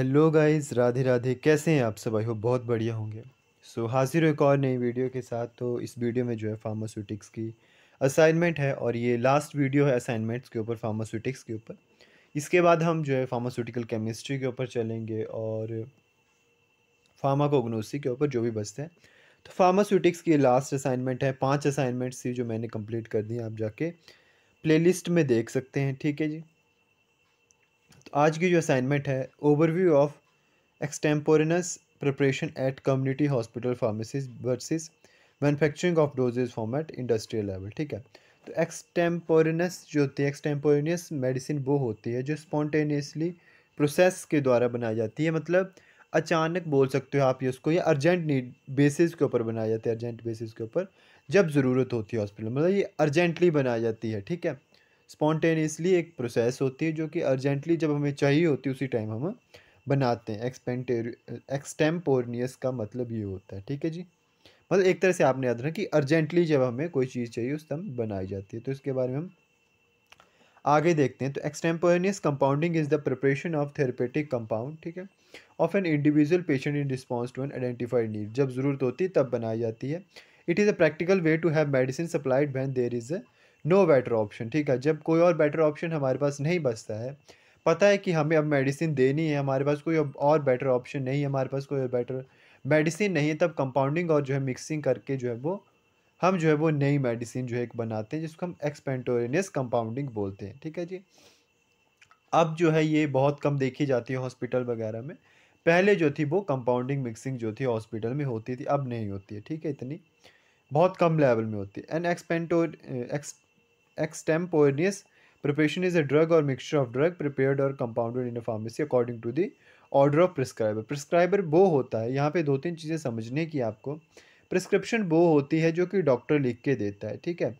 hello guys Radhe Radhe कैसे हैं आप सब आई हो बहुत बढ़िया होंगे सो so, हाजिर एक और नई वीडियो के साथ तो इस वीडियो में जो है फार्मास्यूटिक्स की असाइनमेंट है और ये लास्ट वीडियो है असाइनमेंट्स के ऊपर फार्मास्यूटिक्स के ऊपर इसके बाद हम जो है फार्मास्यूटिकल केमिस्ट्री के ऊपर चलेंगे और फार्माकोग्नोसी के ऊपर जो भी बचते हैं तो फार्मास्यूटिक्स की लास्ट असाइनमेंट है पाँच असाइनमेंट्स थी जो मैंने कम्प्लीट कर दी आप जाके प्ले में देख सकते हैं ठीक है जी तो आज की जो असाइनमेंट है overview of extemporaneous preparation at community hospital pharmacies versus manufacturing of doses format industrial level ठीक है तो एक्सटेम्पोरिनस जो होती है एक्सटेम्पोरिनस मेडिसिन वो होती है जो स्पॉन्टेनियसली प्रोसेस के द्वारा बनाई जाती है मतलब अचानक बोल सकते हो आप ये उसको या अर्जेंट नीड बेसिस के ऊपर बनाया जाता है अर्जेंट बेसिस के ऊपर जब ज़रूरत होती है हॉस्पिटल मतलब ये अर्जेंटली बनाई जाती है ठीक है स्पॉन्टेनियसली एक प्रोसेस होती है जो कि अर्जेंटली जब हमें चाहिए होती है उसी टाइम हम बनाते हैं एक्सपेंटे एक्सटेम्पोरनियस का मतलब ये होता है ठीक है जी मतलब एक तरह से आपने याद रखा कि अर्जेंटली जब हमें कोई चीज़ चाहिए उस टाइम बनाई जाती है तो इसके बारे में हम आगे देखते हैं तो extemporaneous compounding is the preparation of therapeutic compound ठीक है of an individual patient in response to an identified need जब ज़रूरत होती है तब बनाई जाती है it is a practical way to have medicine supplied when there is a no better option ठीक है जब कोई और बेटर ऑप्शन हमारे पास नहीं बचता है पता है कि हमें अब मेडिसिन देनी है हमारे पास कोई और बेटर ऑप्शन नहीं है हमारे पास कोई और बेटर मेडिसिन नहीं है तब कंपाउंडिंग और जो है मिक्सिंग करके जो है वो हम जो है वो नई मेडिसिन जो है एक बनाते हैं जिसको हम एक्सपेंटोरेनियस कंपाउंडिंग बोलते हैं ठीक है जी अब जो है ये बहुत कम देखी जाती है हॉस्पिटल वगैरह में पहले जो थी वो कंपाउंडिंग मिक्सिंग जो थी हॉस्पिटल में होती थी अब नहीं होती है ठीक है इतनी बहुत कम लेवल में होती है एंड एक्सपेंटो एक्स extemporaneous preparation is a drug or mixture of drug prepared or compounded in a pharmacy according to the order of prescriber prescriber वो होता है यहाँ पे दो तीन चीज़ें समझने की आपको प्रिस्क्रिप्शन वो होती है जो कि डॉक्टर लिख के देता है ठीक है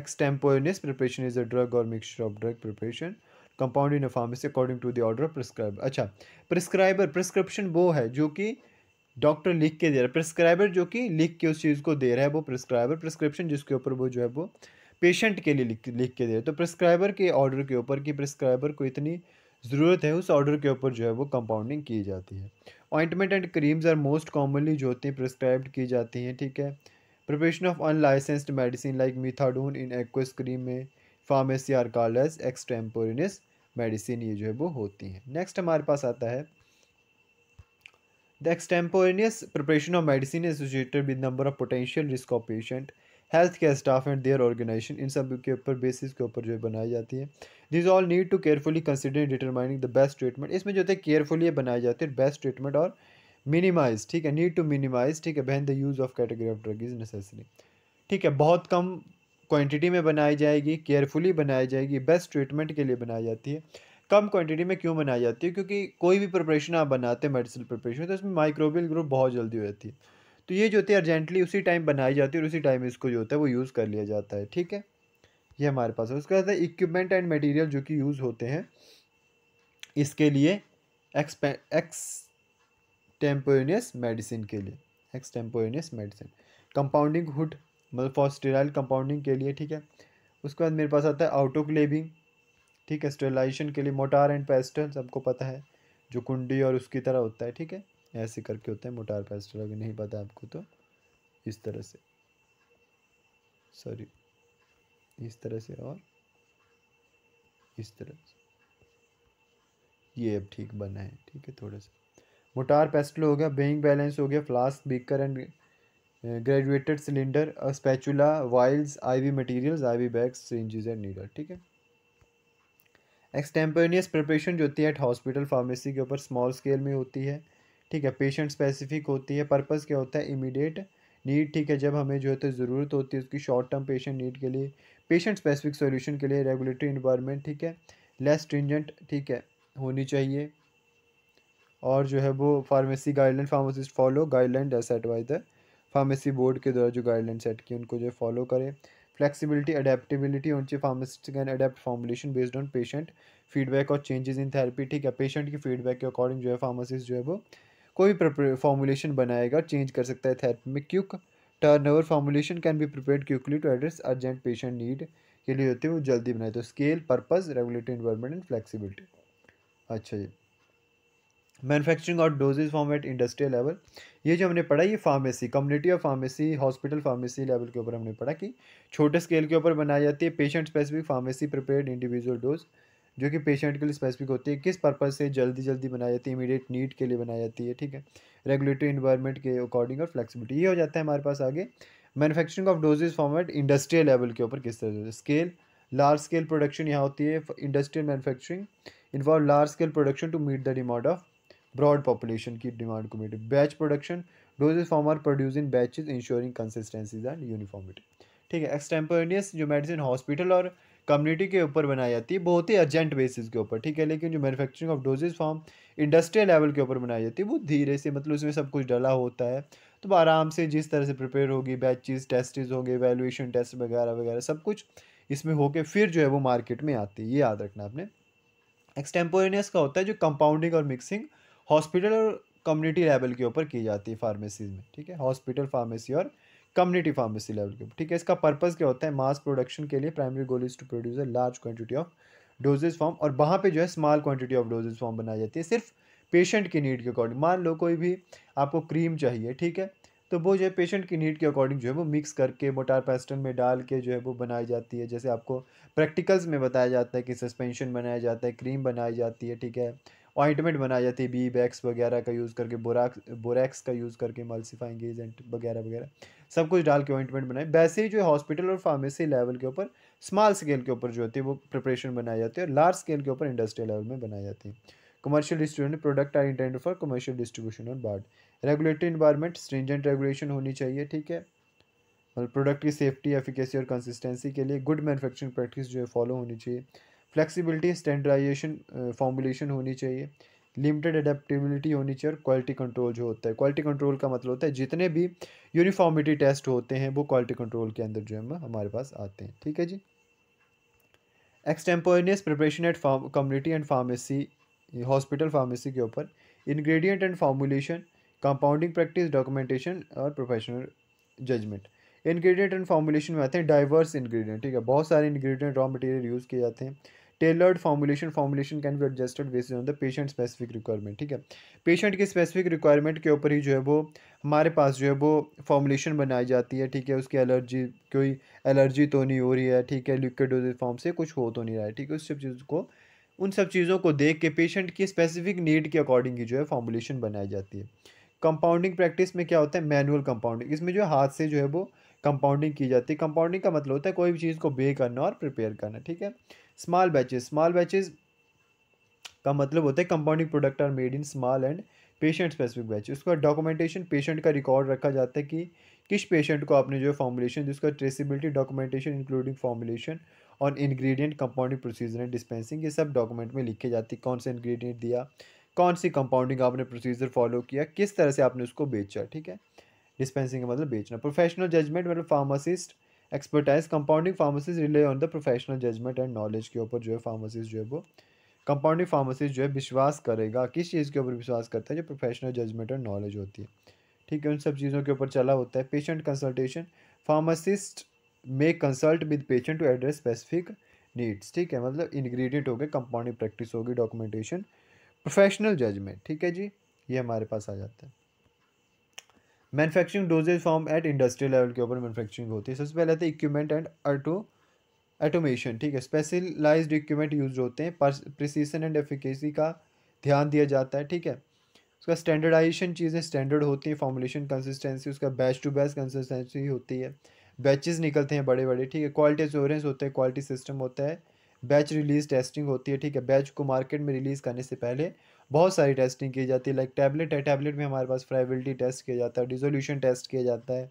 extemporaneous preparation is a drug और mixture of drug preparation compound in a pharmacy according to the order of prescriber अच्छा प्रिस्क्राइबर प्रिस्क्रिप्शन वो है जो कि डॉक्टर लिख के दे रहा है प्रिस्क्राइबर जो कि लिख के उस चीज़ को दे रहा है वो प्रिस्क्राइबर प्रिस्क्रिप्शन जिसके ऊपर वो जो है वो पेशेंट के लिए लिख लिख के दे तो प्रिस्क्राइबर के ऑर्डर के ऊपर कि प्रिस्क्राइबर को इतनी ज़रूरत है उस ऑर्डर के ऊपर जो है वो कंपाउंडिंग की जाती है ointment and creams are most commonly जो होती हैं प्रिस्क्राइब की जाती हैं ठीक है preparation of unlicensed medicine like methadone in aqueous cream में pharmacy are callers extemporaneous medicine ये जो है वो होती हैं नेक्स्ट हमारे पास आता है the extemporaneous preparation of medicine associated with number of potential risk of patient health care staff and their organisation इन सब के ऊपर बेसिस के ऊपर जो है बनाई जाती है this all need to carefully consider determining the best treatment इसमें जो होते हैं केयरफुली बनाए जाते हैं बेस्ट ट्रीटमेंट और मिनिमाइज ठीक है नीड टू मिनिमाइज ठीक है बहन the use of category of drug is necessary ठीक है बहुत कम क्वान्टिटी में बनाई जाएगी केयरफुली बनाई जाएगी बेस्ट ट्रीटमेंट के लिए बनाई जाती है कम क्वांटिटी में क्यों बनाई जाती है क्योंकि कोई भी प्रिपरेशन आप बनाते हैं मेडिसिन प्रिपरेशन तो इसमें माइक्रोबियल ग्रुप बहुत जल्दी हो जाती है तो ये जो होती है अर्जेंटली उसी टाइम बनाई जाती है और उसी टाइम इसको जो होता है वो यूज़ कर लिया जाता है ठीक है ये हमारे पास है उसके बाद इक्विपमेंट एंड मटेरियल जो कि यूज़ होते हैं इसके लिए एक्सपे एक्सटेम्पोनियस मेडिसिन के लिए एक्सटेम्पोनियस मेडिसिन कंपाउंडिंग हुड मतलब फॉस्टेराइल कंपाउंडिंग के लिए ठीक है उसके बाद मेरे पास आता है आउटोक्लेबिंग ठीक है स्टेलाइजेशन के लिए मोटार एंड पेस्टल सबको पता है जो कुंडी और उसकी तरह होता है ठीक है ऐसे करके होते हैं मोटार पेस्टल अगर नहीं पता आपको तो इस तरह से सॉरी इस तरह से और इस तरह से ये अब ठीक बना है ठीक है थोड़ा सा मोटार पेस्टल हो गया बेइंग बैलेंस हो गया flask beaker and graduated cylinder spatula vials IV materials IV bags syringes and needle ठीक है एक्सटेम्पोनियस प्रिपरेशन जो होती है एट हॉस्पिटल फार्मेसी के ऊपर स्मॉल स्केल में होती है ठीक है पेशेंट स्पेसिफिक होती है पर्पज़ क्या होता है इमीडिएट नीड ठीक है जब हमें जो है तो ज़रूरत होती है उसकी शॉर्ट टर्म पेशेंट नीड के लिए पेशेंट स्पेसिफिक सॉल्यूशन के लिए रेगुलेटरी इन्वायरमेंट ठीक है लेस स्ट्रिंजेंट ठीक है होनी चाहिए और जो है वो pharmacy guideline pharmacist follow guideline as advise the pharmacy board के द्वारा जो गाइडलाइन सेट की उनको जो है फॉलो करें फ्लेक्सिबिलिटी अडेप्टेबिलिटी होनी चाहिए pharmacist can adapt formulation based on patient feedback और चेंजेस इन थेरेपी ठीक है पेशेंट की फीडबैक के अकॉर्डिंग जो है फार्मासिस्ट जो है वो कोई भी फॉर्मूलेशन बनाएगा चेंज कर सकता है थेरेपी में quick over formulation can be prepare quickly to address urgent patient need के लिए होते हैं वो जल्दी बनाए तो scale purpose regulatory environment and flexibility अच्छा जी मैनुफैक्चरिंग और dosage form at industrial level ये जो हमने पढ़ा ये pharmacy community of pharmacy hospital pharmacy level के ऊपर हमने पढ़ा कि छोटे स्केल के ऊपर बनाई जाती है patient specific pharmacy prepared individual dose जो कि पेशेंट के लिए स्पेसिफिक होती है किस पर्पज़ से जल्दी जल्दी बनाई जाती है इमीडिएट नीड के लिए बनाई जाती है ठीक है रेगुलेटरी इन्वायरमेंट के अकॉर्डिंग और फ्लेक्सिबिलिटी ये हो जाता है हमारे पास आगे manufacturing of doses format industrial level के ऊपर किस तरह से स्केल लार्ज स्केल प्रोडक्शन यहाँ होती है industrial manufacturing involve large scale production to meet the demand of broad population की डिमांड को meet batch production dosage form are produce in batches ensuring consistencies and uniformity ठीक है एक्सटेम्पोनियस जो medicine hospital और community के ऊपर बनाई जाती है बहुत ही अर्जेंट बेसिस के ऊपर ठीक है लेकिन जो manufacturing of dosage form industrial level के ऊपर बनाई जाती है वो धीरे से मतलब उसमें सब कुछ डला होता है तो आराम से जिस तरह से प्रिपेयर होगी बैचेज टेस्ट होंगे वैल्यूएशन टेस्ट वगैरह वगैरह सब कुछ इसमें होके फिर जो है वो मार्केट में आती है ये याद रखना आपने एक्सटेम्पोरेनियस का होता है जो कंपाउंडिंग और मिक्सिंग हॉस्पिटल और कम्युनिटी लेवल के ऊपर की जाती है फार्मेसीज में ठीक है हॉस्पिटल फार्मेसी और कम्युनिटी फार्मेसी लेवल के ऊपर ठीक है इसका पर्पज़ क्या होता है मास प्रोडक्शन के लिए primary goal is to produce a large quantity of dosage form और वहाँ पे जो है small quantity of dosage form बनाई जाती है सिर्फ पेशेंट की नीड के अकॉर्डिंग मान लो कोई भी आपको क्रीम चाहिए ठीक है तो वो जो है पेशेंट की नीड के अकॉर्डिंग जो है वो मिक्स करके मोटार पेस्टन में डाल के जो है वो बनाई जाती है जैसे आपको प्रैक्टिकल्स में बताया जाता है कि सस्पेंशन बनाया जाता है क्रीम बनाई जाती है ठीक है ऑइंटमेंट बनाई जाती है बी बैक्स वगैरह का यूज़ करके बोराक्स बोरेक्स का यूज़ करके मल्सिफाइंग एजेंट वगैरह वगैरह सब कुछ डाल के ऑइंटमेंट बनाए वैसे ही जो है हॉस्पिटल और फार्मेसी लेवल के ऊपर स्मॉल स्केल के ऊपर जो होती है वो प्रिपरेशन बनाई जाती है और लार्ज स्केल के ऊपर इंडस्ट्रियल लेवल में बनाई जाती है commercial distribution product are intend for commercial distribution on board regulatory environment stringent regulation होनी चाहिए ठीक है प्रोडक्ट की सेफ्टी एफिकेसी और कंसिस्टेंसी के लिए गुड मैन्युफैक्चरिंग प्रैक्टिस जो है फॉलो होनी चाहिए फ्लेक्सिबिलिटी स्टैंडर्डाइजेशन फॉर्मुलेशन होनी चाहिए लिमिटेड अडेप्टिबिलिटी होनी चाहिए और क्वालिटी कंट्रोल जो होता है क्वालिटी कंट्रोल का मतलब होता है जितने भी यूनिफॉर्मिटी टेस्ट होते हैं वो क्वालिटी कंट्रोल के अंदर जो है हमारे पास आते हैं ठीक है जी extemporaneous preparation at community and pharmacy hospital pharmacy के ऊपर ingredient and formulation compounding practice documentation और professional judgement ingredient and formulation में आते हैं डाइवर्स इन्ग्रीडियंट ठीक है बहुत सारे इन्ग्रीडियंट रॉ मटेरियल यूज़ किए जाते हैं tailored formulation formulation can be adjusted base on the patient specific requirement ठीक है पेशेंट की स्पेसिफिक रिक्वायरमेंट के ऊपर ही जो है वो हमारे पास जो है वो फॉर्मुलेशन बनाई जाती है ठीक है उसकी एलर्जी कोई एलर्जी तो नहीं हो रही है ठीक है लिक्विडोज फॉर्म से कुछ हो तो नहीं रहा है ठीक है उस सब चीज़ को उन सब चीज़ों को देख के पेशेंट की स्पेसिफिक नीड के अकॉर्डिंग ही जो है फॉर्मुलेशन बनाई जाती है कंपाउंडिंग प्रैक्टिस में क्या होता है मैनुअल कंपाउंडिंग इसमें जो हाथ से जो है वो कंपाउंडिंग की जाती है कंपाउंडिंग का मतलब होता है कोई भी चीज़ को बे करना और प्रिपेयर करना ठीक है स्मॉल बैचेस स्मॉल बैचेस का मतलब होता है compounding product are made in small and patient specific batch उसका डॉक्यूमेंटेशन पेशेंट का रिकॉर्ड रखा जाता है कि किस पेशेंट को आपने जो है फॉर्मुलेशन जिसका ट्रेसिबिलिटी डॉक्यूमेंटेशन इंक्लूडिंग फॉर्मुलेशन और ingredient compounding procedure and dispensing ये सब डॉक्यूमेंट में लिखे जाते हैं कौन सा इंग्रेडिएंट दिया कौन सी कंपाउंडिंग आपने प्रोसीजर फॉलो किया किस तरह से आपने उसको बेचा ठीक है डिस्पेंसिंग का मतलब बेचना प्रोफेशनल जजमेंट मतलब pharmacist expertise compounding pharmacies rely on the professional judgement and knowledge के ऊपर जो है फार्मासीज जो है वो कंपाउंडिंग फार्मासीज जो है विश्वास करेगा किस चीज़ के ऊपर विश्वास करता है जो प्रोफेशनल जजमेंट एंड नॉलेज होती है ठीक है उन सब चीज़ों के ऊपर चला होता है patient consultation pharmacist may consult with patient to address specific needs ठीक है मतलब इन्ग्रीडियंट हो गए कंपाउंडिंग प्रैक्टिस होगी डॉक्यूमेंटेशन प्रोफेशनल जजमेंट ठीक है जी ये हमारे पास आ जाता है manufacturing dosage form at industrial level के ऊपर मैनुफैक्चरिंग होती है सबसे पहले तो इक्विपमेंट एंड ऑटो ऑटोमेशन ठीक है स्पेशलाइज्ड इक्विपमेंट यूज होते हैं प्रिसीजन एंड एफिकेसी का ध्यान दिया जाता है ठीक है उसका स्टैंडर्डाइजेशन चीज़ें स्टैंडर्ड होती हैं फॉर्मुलेशन कंसिस्टेंसी उसका बैच टू बैच कंसिस्टेंसी होती है बैचेस निकलते हैं बड़े बड़े ठीक है क्वालिटी एश्योरेंस होते हैं क्वालिटी सिस्टम होता है बैच रिलीज टेस्टिंग होती है ठीक है बैच को मार्केट में रिलीज़ करने से पहले बहुत सारी टेस्टिंग की जाती है लाइक टैबलेट है टैबलेट में हमारे पास फ्राइबिलिटी टेस्ट किया जाता है डिजोल्यूशन टेस्ट किया जाता है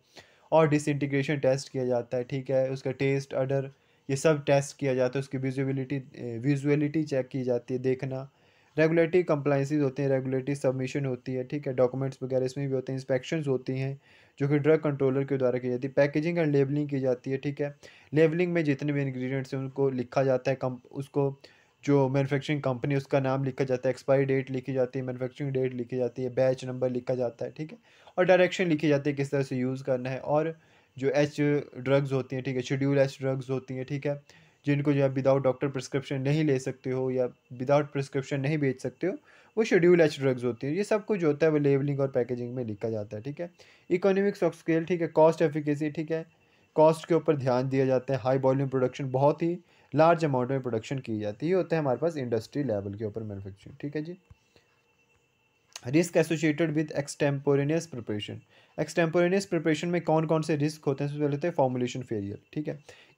और डिसइंटीग्रेशन टेस्ट किया जाता है ठीक है उसका टेस्ट अडर ये सब टेस्ट किया जाता है उसकी विजुअबिलिटी विजुअलिटी चेक की जाती है देखना रेगुलेटरी कंप्लाइंसिस होते हैं रेगुलेटरी सबमिशन होती है ठीक है डॉक्यूमेंट्स वगैरह इसमें भी होते हैं इंस्पेक्शन होती हैं जो कि ड्रग कंट्रोलर के द्वारा की जाती है पैकेजिंग एंड लेबलिंग की जाती है ठीक है लेबलिंग में जितने भी इन्ग्रीडियंट्स हैं उनको लिखा जाता है कम उसको जो मैन्युफैक्चरिंग कंपनी उसका नाम लिखा जाता है एक्सपायरी डेट लिखी जाती है मैन्युफैक्चरिंग डेट लिखी जाती है बैच नंबर लिखा जाता है ठीक है और डायरेक्शन लिखी जाती है किस तरह से यूज़ करना है और जो एच ड्रग्स होती हैं ठीक है शेड्यूल एच ड्रग्स होती हैं ठीक है जिनको जो है विदाउट डॉक्टर प्रिस्क्रिप्शन नहीं ले सकते हो या विदाउट प्रिस्क्रिप्शन नहीं बेच सकते हो वो शेड्यूल एच ड्रग्स होती हैं ये सब कुछ होता है वो लेबलिंग और पैकेजिंग में लिखा जाता है ठीक है इकोनॉमिक्स ऑफ स्केल ठीक है कॉस्ट एफिकेसी ठीक है कॉस्ट के ऊपर ध्यान दिया जाता है हाई वॉल्यूम प्रोडक्शन बहुत ही लार्ज अमाउंट में प्रोडक्शन की जाती है होता है हमारे पास इंडस्ट्री लेवल के ऊपर मैनुफेक्चरिंग ठीक है जी risk associated with extemporaneous preparation extemporaneous preparation में कौन कौन से रिस्क होते हैं सबसे पहले होते हैं फॉर्मुलेशन फेलियर ठीक है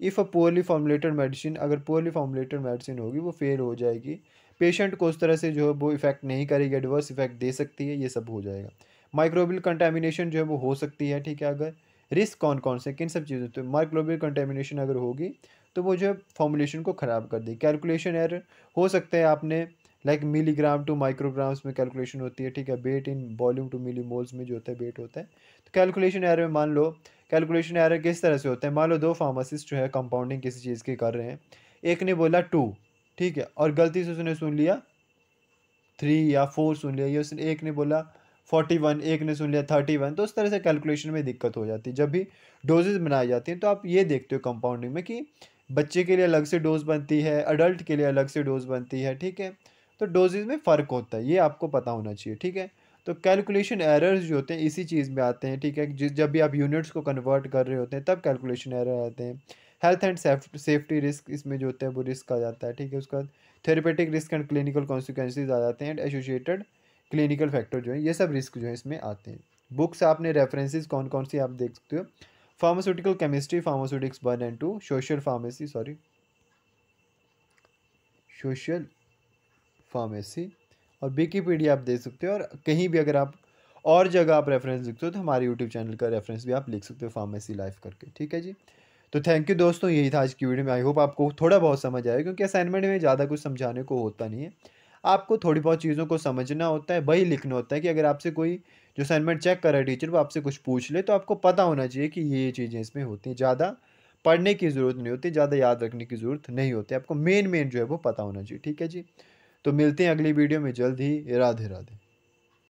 if a poorly formulated medicine अगर पोअरली फॉर्मुलेटेड मेडिसिन होगी वो फेल हो जाएगी पेशेंट को उस तरह से जो है वो इफेक्ट नहीं करेगी एडवर्स इफेक्ट दे सकती है ये सब हो जाएगा माइक्रोबियल कंटेमिनेशन जो है वो हो सकती है ठीक है अगर रिस्क कौन कौन से किन सब चीज़ों तो माइक्रोबियल कंटेमिनेशन अगर होगी तो वो जो है को ख़राब कर दी कैलकुलेशन एरर हो सकते हैं आपने लाइक मिलीग्राम टू माइक्रोग्राम्स में कैलकुलेशन होती है ठीक है weight in volume to millimoles में जो होता है वेट होता है तो कैलकुलेशन एरर में मान लो कैलकुलेशन एरर किस तरह से होता है मान लो दो फार्मासिस्ट जो है कंपाउंडिंग किसी चीज़ की कर रहे हैं एक ने बोला टू ठीक है और गलती से उसने सुन लिया थ्री या फोर सुन लिया या उसने एक ने बोला फोर्टी वन एक ने सुन लिया थर्टी वन तो उस तरह से कैलकुलेशन में दिक्कत हो जाती है जब भी डोजेज बनाई जाती हैं तो आप ये देखते हो कंपाउंडिंग में कि बच्चे के लिए अलग से डोज़ बनती है अडल्ट के लिए अलग से डोज़ बनती है ठीक है तो डोजेज में फ़र्क होता है ये आपको पता होना चाहिए ठीक है तो कैलकुलेशन एरर्स जो होते हैं इसी चीज़ में आते हैं ठीक है जिस जब भी आप यूनिट्स को कन्वर्ट कर रहे होते हैं तब कैलकुलेशन एरर आते हैं हेल्थ एंड सेफ्टी रिस्क इसमें जो होते है वो रिस्क आ जाता है ठीक है उसका therapeutic risk and clinical consequences आ जाते हैं एंड एसोसिएटेड क्लिनिकल फैक्टर जो है ये सब रिस्क जो है इसमें आते हैं बुक्स आपने रेफरेंसेस कौन कौन सी आप देख सकते हो pharmaceutical chemistry pharmaceutics one and two social pharmacy sorry social pharmacy और विकीपीडिया आप देख सकते हो और कहीं भी अगर आप और जगह आप रेफरेंस लिखते हो तो हमारे यूट्यूब चैनल का रेफरेंस भी आप लिख सकते हो फार्मेसी लाइफ करके ठीक है जी तो थैंक यू दोस्तों यही था आज की वीडियो में आई होप आपको थोड़ा बहुत समझ आया क्योंकि असाइनमेंट में ज़्यादा कुछ समझाने को होता नहीं है आपको थोड़ी बहुत चीज़ों को समझना होता है वही लिखना होता है कि अगर आपसे कोई जो असाइनमेंट चेक कर रहा है टीचर वो आपसे कुछ पूछ ले तो आपको पता होना चाहिए कि ये चीज़ें इसमें होती हैं ज़्यादा पढ़ने की ज़रूरत नहीं होती ज़्यादा याद रखने की ज़रूरत नहीं होती आपको मेन मेन जो है वो पता होना चाहिए ठीक है जी तो मिलते हैं अगली वीडियो में जल्द ही राधे राधे